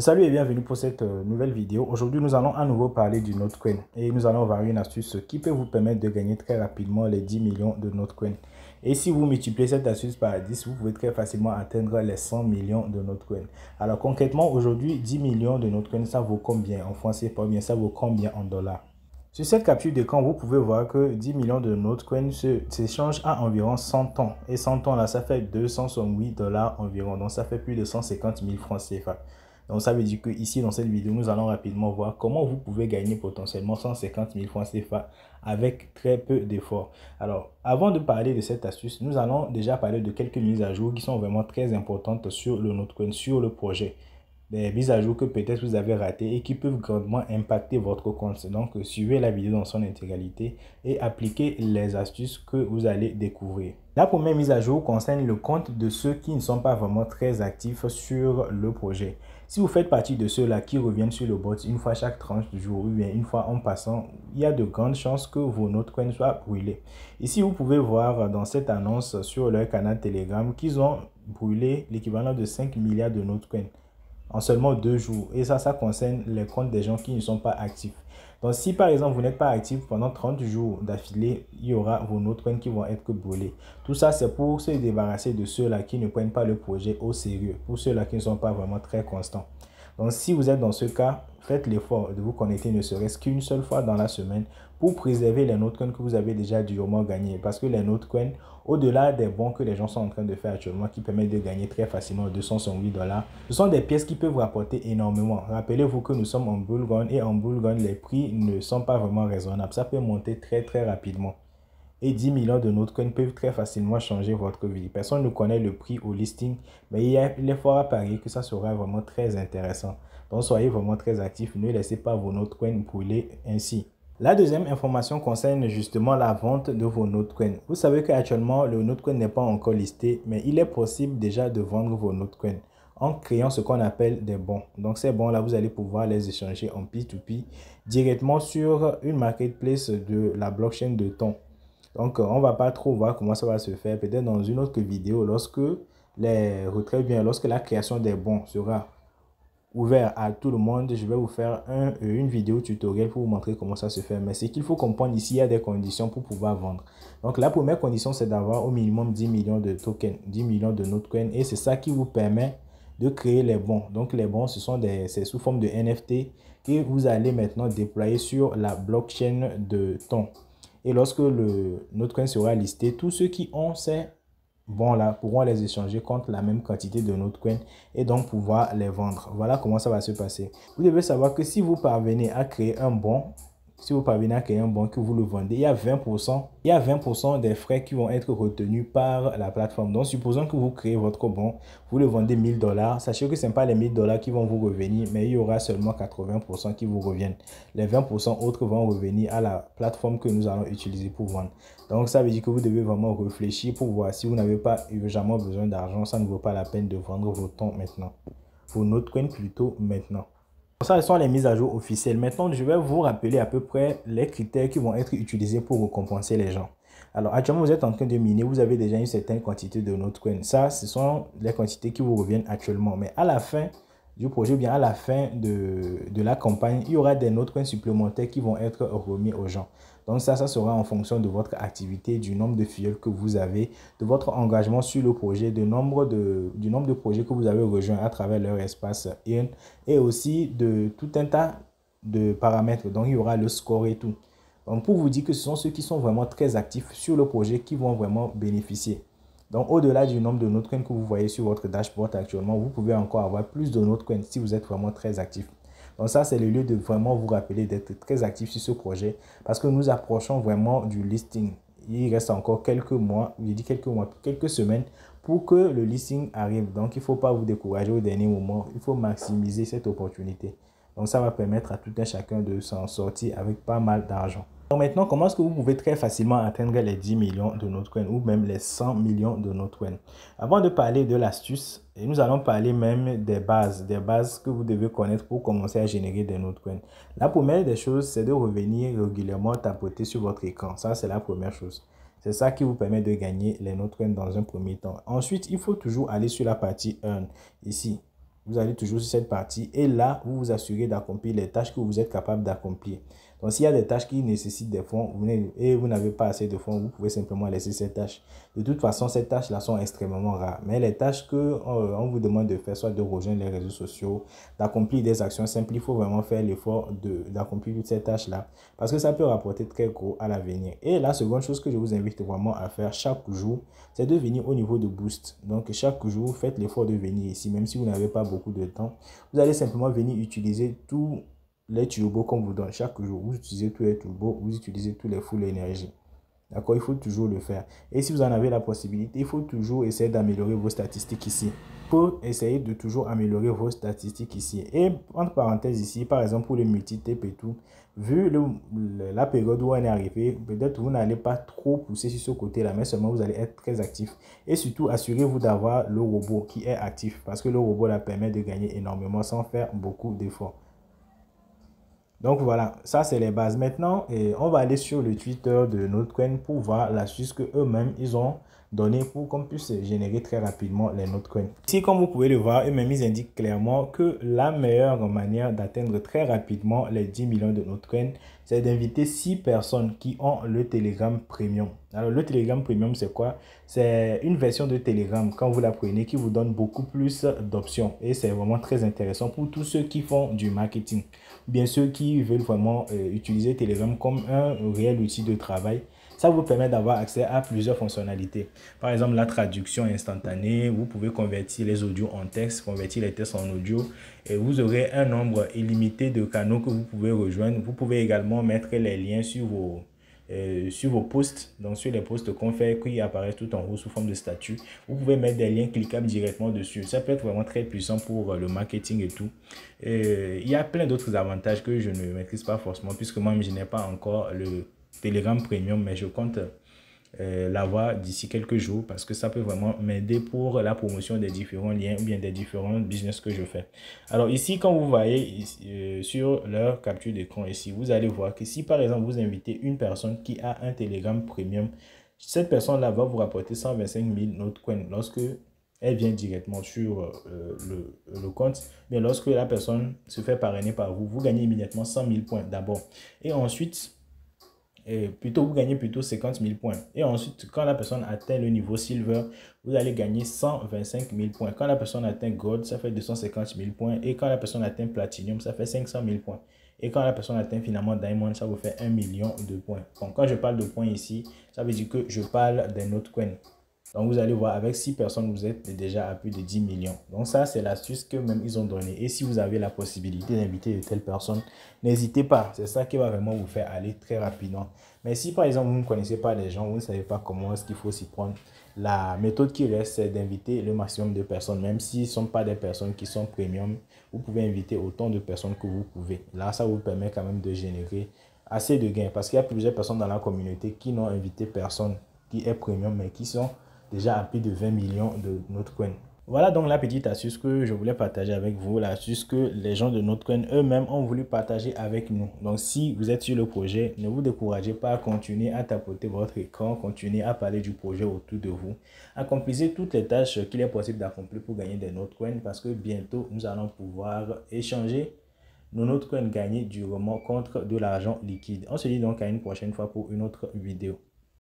Salut et bienvenue pour cette euh, nouvelle vidéo. Aujourd'hui, nous allons à nouveau parler du NoteCoin et nous allons avoir une astuce qui peut vous permettre de gagner très rapidement les 10 millions de NoteCoin. Et si vous multipliez cette astuce par 10, vous pouvez très facilement atteindre les 100 millions de NoteCoin. Alors concrètement, aujourd'hui, 10 millions de NoteCoin, ça vaut combien en français pas bien, ça vaut combien en dollars sur cette capture d'écran, vous pouvez voir que 10 millions de NoteCoin s'échangent à environ 100 ans. Et 100 ans, là, ça fait 268 dollars environ. Donc, ça fait plus de 150 000 francs CFA. Donc ça veut dire que ici dans cette vidéo, nous allons rapidement voir comment vous pouvez gagner potentiellement 150 000 francs CFA avec très peu d'efforts. Alors, avant de parler de cette astuce, nous allons déjà parler de quelques mises à jour qui sont vraiment très importantes sur le Notecoin, sur le projet des mises à jour que peut-être vous avez ratées et qui peuvent grandement impacter votre compte. Donc, suivez la vidéo dans son intégralité et appliquez les astuces que vous allez découvrir. La première mise à jour concerne le compte de ceux qui ne sont pas vraiment très actifs sur le projet. Si vous faites partie de ceux-là qui reviennent sur le bot une fois chaque tranche du jour ou bien une fois en passant, il y a de grandes chances que vos coins soient brûlés. Ici, vous pouvez voir dans cette annonce sur leur canal Telegram qu'ils ont brûlé l'équivalent de 5 milliards de notes coins en seulement deux jours. Et ça, ça concerne les comptes des gens qui ne sont pas actifs. Donc, si par exemple vous n'êtes pas actif pendant 30 jours d'affilée, il y aura vos notes qui vont être brûlées. Tout ça, c'est pour se débarrasser de ceux-là qui ne prennent pas le projet au sérieux, pour ceux-là qui ne sont pas vraiment très constants. Donc, si vous êtes dans ce cas, faites l'effort de vous connecter ne serait-ce qu'une seule fois dans la semaine pour préserver les coins que vous avez déjà durement gagnés. Parce que les coins, au-delà des bons que les gens sont en train de faire actuellement, qui permettent de gagner très facilement 268 dollars, ce sont des pièces qui peuvent vous rapporter énormément. Rappelez-vous que nous sommes en bull et en bull les prix ne sont pas vraiment raisonnables. Ça peut monter très très rapidement et 10 millions de coins peuvent très facilement changer votre vie. Personne ne connaît le prix au listing, mais il est fort à parier que ça sera vraiment très intéressant. Donc soyez vraiment très actifs, ne laissez pas vos coins brûler ainsi. La deuxième information concerne justement la vente de vos notes Notecoins. Vous savez qu'actuellement, le Notecoin n'est pas encore listé, mais il est possible déjà de vendre vos Notecoins en créant ce qu'on appelle des bons. Donc ces bons là, vous allez pouvoir les échanger en P2P directement sur une marketplace de la blockchain de Ton. Donc on va pas trop voir comment ça va se faire, peut-être dans une autre vidéo lorsque les bien lorsque la création des bons sera ouvert à tout le monde. Je vais vous faire un, euh, une vidéo tutoriel pour vous montrer comment ça se fait. Mais c'est qu'il faut comprendre ici, il y a des conditions pour pouvoir vendre. Donc la première condition, c'est d'avoir au minimum 10 millions de tokens, 10 millions de coin Et c'est ça qui vous permet de créer les bons. Donc les bons, ce sont des sous forme de NFT que vous allez maintenant déployer sur la blockchain de Ton. Et lorsque le coin sera listé, tous ceux qui ont ces bon là pourront les échanger contre la même quantité de notre coin et donc pouvoir les vendre. Voilà comment ça va se passer. Vous devez savoir que si vous parvenez à créer un bon si vous parvenez à créer un bon que vous le vendez, il y a 20%, il y a 20% des frais qui vont être retenus par la plateforme. Donc, supposons que vous créez votre bon, vous le vendez 1000 dollars. Sachez que ce n'est pas les 1000 dollars qui vont vous revenir, mais il y aura seulement 80% qui vous reviennent. Les 20% autres vont revenir à la plateforme que nous allons utiliser pour vendre. Donc, ça veut dire que vous devez vraiment réfléchir pour voir si vous n'avez pas jamais besoin d'argent, ça ne vaut pas la peine de vendre vos temps maintenant. Vos notes plutôt maintenant. Ça, ce sont les mises à jour officielles. Maintenant, je vais vous rappeler à peu près les critères qui vont être utilisés pour récompenser les gens. Alors, actuellement, vous êtes en train de miner, vous avez déjà une certaine quantité de notre coin. Ça, ce sont les quantités qui vous reviennent actuellement. Mais à la fin du projet, bien à la fin de, la campagne, il y aura des coins supplémentaires qui vont être remis aux gens. Donc ça, ça sera en fonction de votre activité, du nombre de filleuls que vous avez, de votre engagement sur le projet, de nombre du nombre de projets que vous avez rejoints à travers leur espace IN et aussi de tout un tas de paramètres. Donc il y aura le score et tout. Donc pour vous dire que ce sont ceux qui sont vraiment très actifs sur le projet qui vont vraiment bénéficier. Donc, au-delà du nombre de notes que vous voyez sur votre dashboard actuellement, vous pouvez encore avoir plus de notes coins si vous êtes vraiment très actif. Donc ça, c'est le lieu de vraiment vous rappeler d'être très actif sur ce projet parce que nous approchons vraiment du listing. Il reste encore quelques mois, je dis quelques mois, quelques semaines pour que le listing arrive. Donc il ne faut pas vous décourager au dernier moment. Il faut maximiser cette opportunité. Donc ça va permettre à tout un chacun de s'en sortir avec pas mal d'argent. Donc maintenant, comment est-ce que vous pouvez très facilement atteindre les 10 millions de notre ou même les 100 millions de notre Avant de parler de l'astuce, nous allons parler même des bases, des bases que vous devez connaître pour commencer à générer des coins. La première des choses, c'est de revenir régulièrement tapoter sur votre écran. Ça, c'est la première chose. C'est ça qui vous permet de gagner les coins dans un premier temps. Ensuite, il faut toujours aller sur la partie 1. ici, vous allez toujours sur cette partie et là, vous vous assurez d'accomplir les tâches que vous êtes capable d'accomplir. Donc, s'il y a des tâches qui nécessitent des fonds et vous n'avez pas assez de fonds, vous pouvez simplement laisser ces tâches. De toute façon, ces tâches-là sont extrêmement rares. Mais les tâches qu'on euh, on vous demande de faire, soit de rejoindre les réseaux sociaux, d'accomplir des actions simples, il faut vraiment faire l'effort d'accomplir toutes ces tâches-là parce que ça peut rapporter très gros à l'avenir. Et la seconde chose que je vous invite vraiment à faire chaque jour, c'est de venir au niveau de Boost. Donc, chaque jour, faites l'effort de venir ici, même si vous n'avez pas beaucoup de temps. Vous allez simplement venir utiliser tout les turbos qu'on vous donne chaque jour, vous utilisez tous les turbos, vous utilisez tous les full énergie. D'accord Il faut toujours le faire. Et si vous en avez la possibilité, il faut toujours essayer d'améliorer vos statistiques ici. Pour essayer de toujours améliorer vos statistiques ici. Et entre parenthèses ici, par exemple pour les multi et tout, vu le, la période où on est arrivé, peut-être vous n'allez pas trop pousser sur ce côté-là, mais seulement vous allez être très actif. Et surtout, assurez-vous d'avoir le robot qui est actif parce que le robot la permet de gagner énormément sans faire beaucoup d'efforts. Donc voilà, ça c'est les bases maintenant et on va aller sur le Twitter de NoteCoin pour voir la que eux-mêmes ils ont données pour qu'on puisse générer très rapidement les notes Si comme vous pouvez le voir, mise indique clairement que la meilleure manière d'atteindre très rapidement les 10 millions de notes c'est d'inviter 6 personnes qui ont le Telegram Premium. Alors, le Telegram Premium, c'est quoi C'est une version de Telegram, quand vous la prenez, qui vous donne beaucoup plus d'options. Et c'est vraiment très intéressant pour tous ceux qui font du marketing. Bien ceux qui veulent vraiment euh, utiliser Telegram comme un réel outil de travail ça vous permet d'avoir accès à plusieurs fonctionnalités. Par exemple, la traduction instantanée, vous pouvez convertir les audios en texte, convertir les textes en audio et vous aurez un nombre illimité de canaux que vous pouvez rejoindre. Vous pouvez également mettre les liens sur vos, euh, sur vos posts, donc sur les posts qu'on fait, qui apparaissent tout en haut sous forme de statut. Vous pouvez mettre des liens cliquables directement dessus. Ça peut être vraiment très puissant pour euh, le marketing et tout. Euh, il y a plein d'autres avantages que je ne maîtrise pas forcément, puisque moi, même je n'ai pas encore le Telegram Premium, mais je compte euh, l'avoir d'ici quelques jours parce que ça peut vraiment m'aider pour la promotion des différents liens ou bien des différents business que je fais. Alors ici, quand vous voyez euh, sur leur capture d'écran ici, vous allez voir que si par exemple vous invitez une personne qui a un Telegram Premium, cette personne-là va vous rapporter 125 000 coin lorsque elle vient directement sur euh, le, le, compte. Mais lorsque la personne se fait parrainer par vous, vous gagnez immédiatement 100 000 points d'abord. Et ensuite, et plutôt vous gagnez plutôt 50 000 points. Et ensuite, quand la personne atteint le niveau silver, vous allez gagner 125 000 points. Quand la personne atteint gold, ça fait 250 000 points. Et quand la personne atteint platinum, ça fait 500 000 points. Et quand la personne atteint finalement diamond, ça vous fait 1 million de points. Donc quand je parle de points ici, ça veut dire que je parle d'un autre coin. Donc vous allez voir, avec 6 personnes, vous êtes déjà à plus de 10 millions. Donc ça, c'est l'astuce que même ils ont donnée. Et si vous avez la possibilité d'inviter de telles personnes, n'hésitez pas. C'est ça qui va vraiment vous faire aller très rapidement. Mais si par exemple, vous ne connaissez pas les gens, vous ne savez pas comment est-ce qu'il faut s'y prendre, la méthode qui reste, c'est d'inviter le maximum de personnes. Même s'ils ne sont pas des personnes qui sont premium, vous pouvez inviter autant de personnes que vous pouvez. Là, ça vous permet quand même de générer assez de gains parce qu'il y a plusieurs personnes dans la communauté qui n'ont invité personne qui est premium mais qui sont déjà à plus de 20 millions de coin. Voilà donc la petite astuce que je voulais partager avec vous, l'astuce que les gens de coin eux-mêmes ont voulu partager avec nous. Donc si vous êtes sur le projet, ne vous découragez pas, à continuer à tapoter votre écran, continuez à parler du projet autour de vous. Accomplissez toutes les tâches qu'il est possible d'accomplir pour gagner des coin, parce que bientôt nous allons pouvoir échanger nos gagner du durement contre de l'argent liquide. On se dit donc à une prochaine fois pour une autre vidéo.